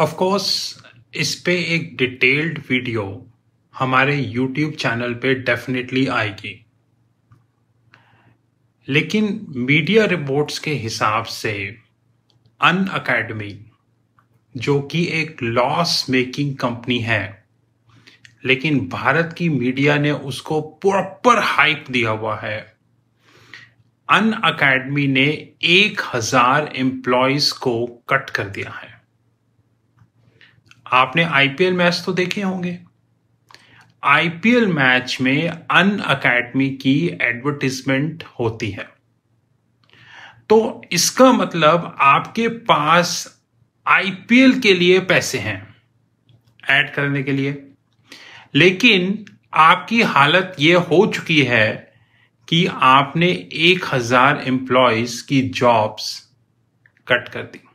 of course इस पे एक डिटेल्ड वीडियो हमारे यूट्यूब चैनल पे डेफिनेटली आएगी लेकिन मीडिया रिपोर्ट्स के हिसाब से अन अकेडमी जो कि एक लॉस मेकिंग कंपनी है लेकिन भारत की मीडिया ने उसको प्रॉपर हाइप दिया हुआ है अन अकेडमी ने एक हजार एम्प्लॉयज को कट कर दिया है आपने आईपीएल मैच तो देखे होंगे आईपीएल मैच में अन अकेडमी की एडवर्टीजमेंट होती है तो इसका मतलब आपके पास आईपीएल के लिए पैसे हैं ऐड करने के लिए लेकिन आपकी हालत यह हो चुकी है कि आपने एक हजार एम्प्लॉयज की जॉब्स कट कर दी